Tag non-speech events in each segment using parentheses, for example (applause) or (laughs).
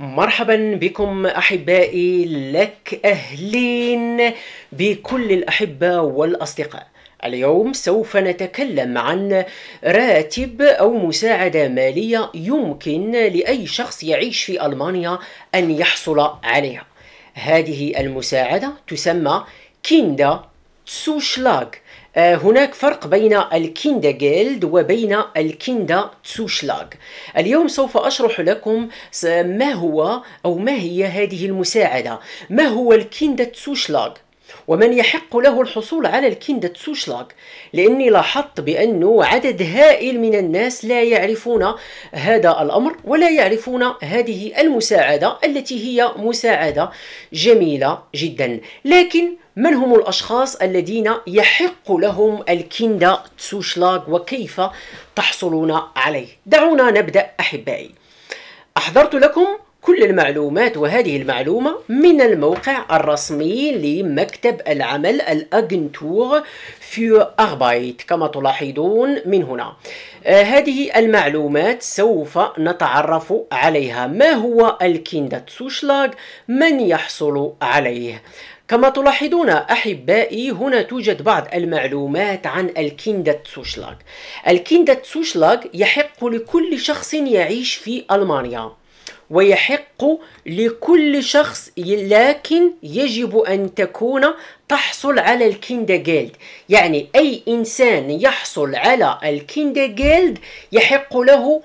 مرحبا بكم احبائي لك اهلين بكل الاحبه والاصدقاء اليوم سوف نتكلم عن راتب او مساعده ماليه يمكن لاي شخص يعيش في المانيا ان يحصل عليها هذه المساعده تسمى كيندا تسوشلاغ آه، هناك فرق بين الكيندا جيلد وبين الكيندا تسوشلاغ اليوم سوف أشرح لكم ما هو أو ما هي هذه المساعدة ما هو الكيندا تسوشلاغ ومن يحق له الحصول على الكيندا سوشلاغ لأني لاحظت بأنه عدد هائل من الناس لا يعرفون هذا الأمر ولا يعرفون هذه المساعدة التي هي مساعدة جميلة جدا لكن من هم الأشخاص الذين يحق لهم الكيندا تسوشلاغ وكيف تحصلون عليه دعونا نبدأ أحبائي أحضرت لكم كل المعلومات وهذه المعلومة من الموقع الرسمي لمكتب العمل الأجنتور في أغبايت كما تلاحظون من هنا آه، هذه المعلومات سوف نتعرف عليها ما هو الكينداتسوشلاغ من يحصل عليه كما تلاحظون أحبائي هنا توجد بعض المعلومات عن الكينداتسوشلاغ الكينداتسوشلاغ يحق لكل شخص يعيش في ألمانيا ويحق لكل شخص لكن يجب أن تكون تحصل على جيلد يعني أي إنسان يحصل على جيلد يحق له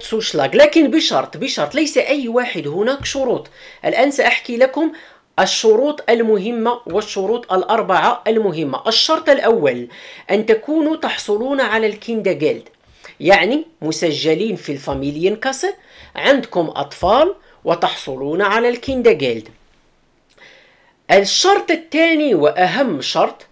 تسوشلاك لكن بشرط بشرط ليس أي واحد هناك شروط الآن سأحكي لكم الشروط المهمة والشروط الأربعة المهمة الشرط الأول أن تكونوا تحصلون على جيلد يعني مسجلين في الفاميليين ينكسر عندكم أطفال وتحصلون على الكينداجيلد الشرط الثاني وأهم شرط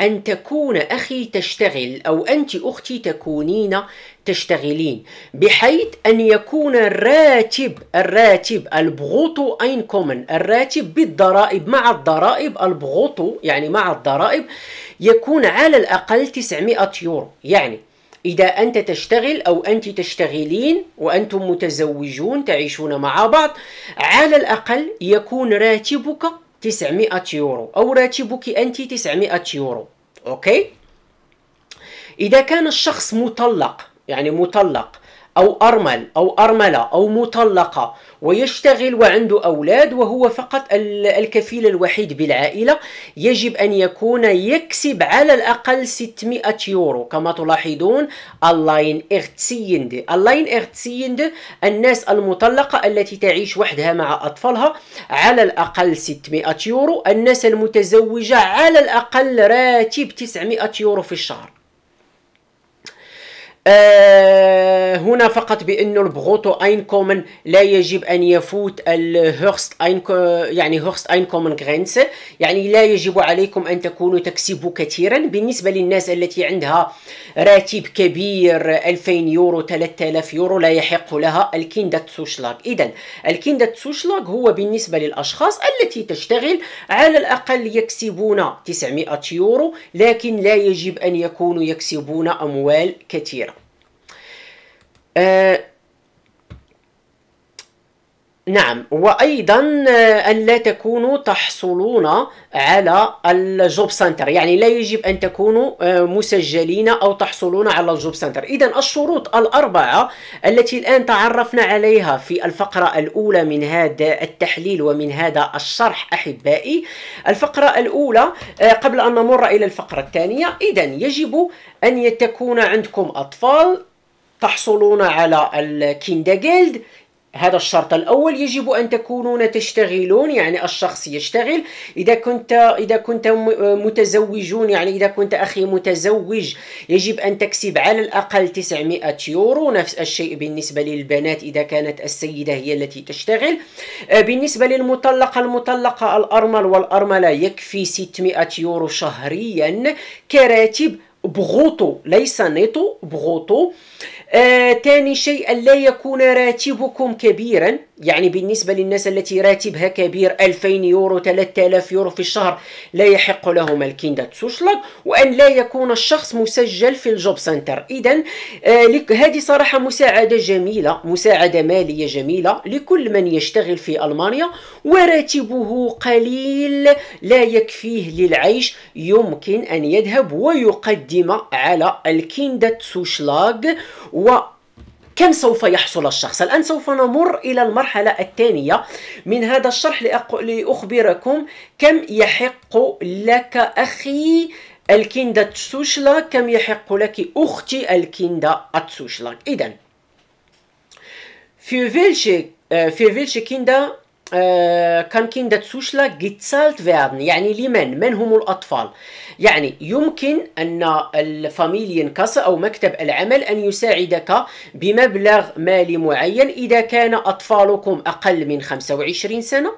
أن تكون أخي تشتغل أو أنت أختي تكونين تشتغلين بحيث أن يكون الراتب الراتب البغوتو أين كومن الراتب بالضرائب مع الضرائب البغوتو يعني مع الضرائب يكون على الأقل 900 يورو يعني إذا أنت تشتغل أو أنت تشتغلين وأنتم متزوجون تعيشون مع بعض على الأقل يكون راتبك 900 يورو أو راتبك أنت 900 يورو أوكي إذا كان الشخص مطلق يعني مطلق أو أرمل أو أرملة أو مطلقة ويشتغل وعنده أولاد وهو فقط الكفيل الوحيد بالعائلة يجب أن يكون يكسب على الأقل 600 يورو كما تلاحظون اللاين اغتسيند اللاين اغتسيند الناس المطلقة التي تعيش وحدها مع أطفالها على الأقل 600 يورو الناس المتزوجة على الأقل راتب 900 يورو في الشهر آه هنا فقط بانه البروتو اينكومن لا يجب ان يفوت الهورست يعني هورست اينكومن غرينس يعني لا يجب عليكم ان تكونوا تكسبوا كثيرا بالنسبه للناس التي عندها راتب كبير 2000 يورو 3000 يورو لا يحق لها الكينداتسوشلاغ اذا الكينداتسوشلاغ هو بالنسبه للاشخاص التي تشتغل على الاقل يكسبون 900 يورو لكن لا يجب ان يكونوا يكسبون اموال كثيره آه، نعم وايضا آه، ان لا تكونوا تحصلون على الجوب سنتر يعني لا يجب ان تكونوا آه، مسجلين او تحصلون على الجوب سنتر اذا الشروط الاربعه التي الان تعرفنا عليها في الفقره الاولى من هذا التحليل ومن هذا الشرح احبائي الفقره الاولى قبل ان نمر الى الفقره الثانيه اذا يجب ان تكون عندكم اطفال تحصلون على الكيندا جيلد هذا الشرط الأول يجب أن تكونون تشتغلون يعني الشخص يشتغل إذا كنت إذا كنت متزوجون يعني إذا كنت أخي متزوج يجب أن تكسب على الأقل 900 يورو نفس الشيء بالنسبة للبنات إذا كانت السيدة هي التي تشتغل آه، بالنسبة للمطلقة المطلقة الأرمل والأرملة يكفي 600 يورو شهريا كراتب بغوتو ليس نيطو بغوتو آه تاني شيء لا يكون راتبكم كبيرا يعني بالنسبة للناس التي راتبها كبير 2000 يورو 3000 يورو في الشهر لا يحق لهم الكندا تشلق وأن لا يكون الشخص مسجل في الجوب سنتر إذا آه هذه صراحة مساعدة جميلة مساعدة مالية جميلة لكل من يشتغل في ألمانيا وراتبه قليل لا يكفيه للعيش يمكن أن يذهب ويقدم على الكندا تشلق و كم سوف يحصل الشخص الآن سوف نمر إلى المرحلة الثانية من هذا الشرح لأخبركم كم يحق لك أخي الكيندا تسوشلا كم يحق لك أختي الكيندا تسوشلا إذن في فيلشي آه، في فيلشي كيندا آه، كان كاين تسوشلا جيتسالت فيرن يعني لمن من هم الأطفال يعني يمكن أن الفاميليا كاس أو مكتب العمل أن يساعدك بمبلغ مالي معين إذا كان أطفالكم أقل من 25 سنة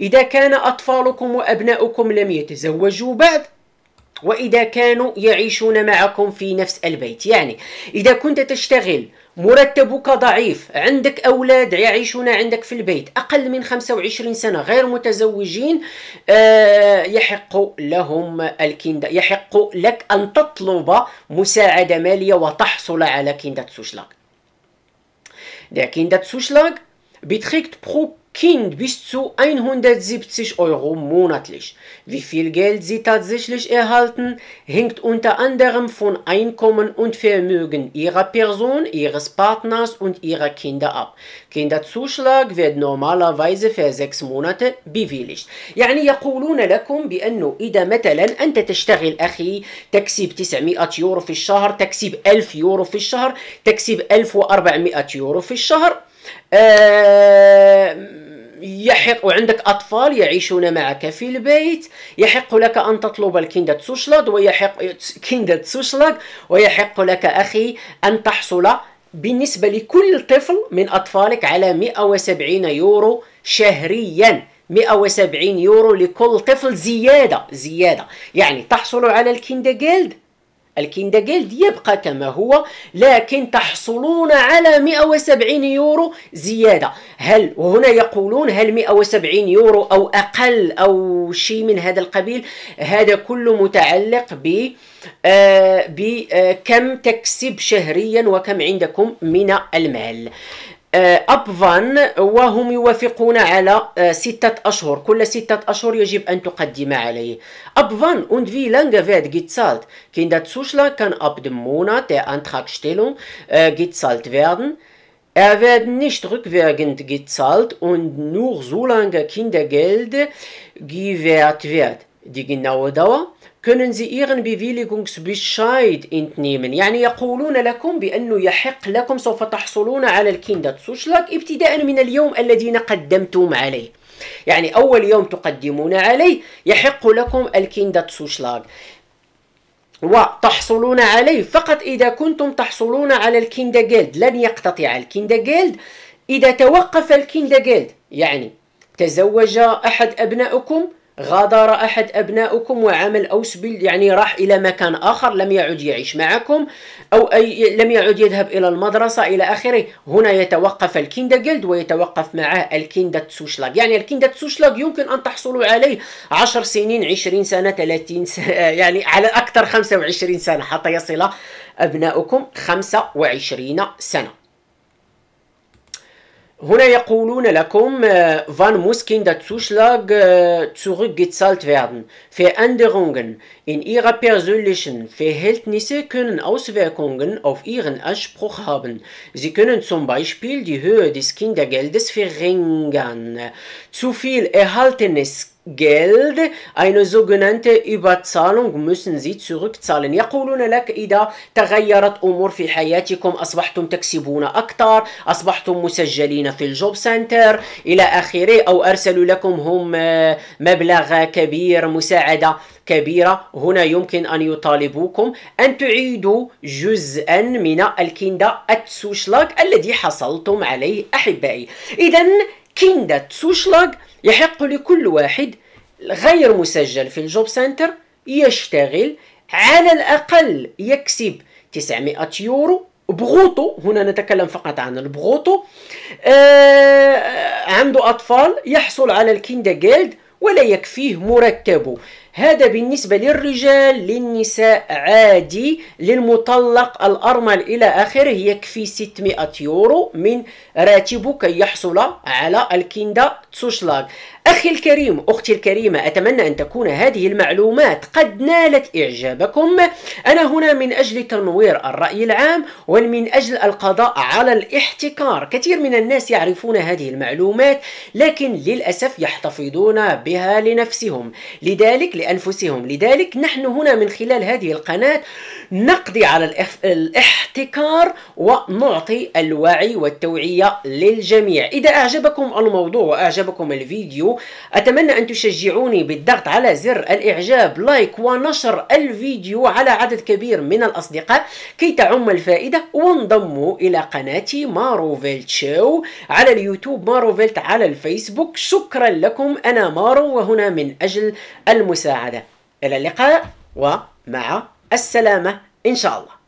إذا كان أطفالكم وأبناؤكم لم يتزوجوا بعد وإذا كانوا يعيشون معكم في نفس البيت يعني إذا كنت تشتغل مرتبك ضعيف عندك أولاد يعيشون عندك في البيت أقل من 25 سنة غير متزوجين آه، يحق لهم الكندة يحق لك أن تطلب مساعدة مالية وتحصل على كندة سوشلاغ كيندا Kinderzuschlag بيتخيك تبخوك Kind bis zu 170 Euro monatlich. Wie viel Geld sie tatsächlich erhalten, hängt unter anderem von Einkommen und Vermögen ihrer Person, ihres Partners und ihrer Kinder ab. Kinderzuschlag wird normalerweise für sechs Monate bewilligt. يعني يقولون لكم بأنه إذا مثلا أنت تشتغل أخي تكسب 900 يورو في الشهر تكسب 1000 يورو في الشهر تكسب 1400 يورو في الشهر آه، يحق وعندك أطفال يعيشون معك في البيت يحق لك أن تطلب الكيندة تسوشلاغ ويحق كيندة تسوشلاغ ويحق لك أخي أن تحصل بالنسبة لكل طفل من أطفالك على 170 يورو شهرياً 170 يورو لكل طفل زيادة زيادة يعني تحصل على الكيندة جيلد الكنداجيل يبقى كما هو لكن تحصلون على 170 يورو زيادة هل وهنا يقولون هل 170 يورو أو أقل أو شيء من هذا القبيل هذا كله متعلق ب آه، بكم آه، تكسب شهريا وكم عندكم من المال أبفان وهم يوافقون على ستة أشهر كل ستة أشهر يجب أن تقدم عليه أبفان und wie lange wird gezahlt Kinderzuschlag kann ab dem Monat der Antragstellung äh, gezahlt werden er wird nicht rückwirkend gezahlt und nur so lange Kindergeld gewährt wird die genaue Dauer, können Sie Ihren Bewilligungsbescheid entnehmen. يعني يقولون لكم بأنه يحق لكم سوف تحصلون على الكندة تسوشلاك ابتداء من اليوم الذي قدمتم عليه. يعني أول يوم تقدمون عليه يحق لكم الكندة تسوشلاك. وتحصلون عليه فقط إذا كنتم تحصلون على الكيندا جيلد لن يقتطع الكيندا جيلد إذا توقف الكيندا جيلد يعني تزوج أحد أبنائكم غادر أحد أبنائكم وعمل سبيل يعني راح إلى مكان آخر لم يعد يعيش معكم أو أي لم يعد يذهب إلى المدرسة إلى آخره هنا يتوقف الكيندجلد ويتوقف معه الكيندة تسوشلاغ يعني الكيندة تسوشلاغ يمكن أن تحصلوا عليه 10 سنين 20 سنة 30 سنة (laughs) يعني على أكثر 25 سنة حتى يصل أبنائكم 25 سنة هنا يقولون لكم wann muss Kinderzuschlag zurückgezahlt werden. Veränderungen in ihrer persönlichen Verhältnisse können Auswirkungen auf ihren Anspruch haben. Sie können zum Beispiel die Höhe des Kindergeldes verringern. Zu viel erhaltenes Geld. Eine sogenannte Überzahlung müssen Sie zurückzahlen. يقولون لك إذا تغيرت أمور في حياتكم أصبحتم تكسبون أكثر أصبحتم مسجلين في الجوب سنتر إلى آخره أو أرسلوا لكم هم آه، مبلغ كبير مساعدة كبيرة هنا يمكن أن يطالبوكم أن تعيدوا جزءا من الكندا التسوشلاك الذي حصلتم عليه أحبائي إذا كيندا تسوشلاغ يحق لكل واحد غير مسجل في الجوب سنتر يشتغل على الأقل يكسب 900 يورو بغوطو هنا نتكلم فقط عن البغوطو آه عنده أطفال يحصل على الكيندا جيلد ولا يكفيه مرتبه هذا بالنسبة للرجال للنساء عادي للمطلق الأرمل إلى آخره يكفي 600 يورو من راتبه كي يحصل على الكيندا تسوشلاغ أخي الكريم أختي الكريمة أتمنى أن تكون هذه المعلومات قد نالت إعجابكم أنا هنا من أجل تنوير الرأي العام ومن أجل القضاء على الاحتكار كثير من الناس يعرفون هذه المعلومات لكن للأسف يحتفظون بها لنفسهم لذلك لأنفسهم لذلك نحن هنا من خلال هذه القناة نقضي على الاحتكار ونعطي الوعي والتوعية للجميع إذا أعجبكم الموضوع وأعجبكم الفيديو أتمنى أن تشجعوني بالضغط على زر الإعجاب لايك ونشر الفيديو على عدد كبير من الأصدقاء كي تعم الفائدة وانضموا إلى قناتي ماروفيل شو على اليوتيوب ماروفيلت على الفيسبوك شكرا لكم أنا مارو وهنا من أجل المساعدة إلى اللقاء ومع السلامة إن شاء الله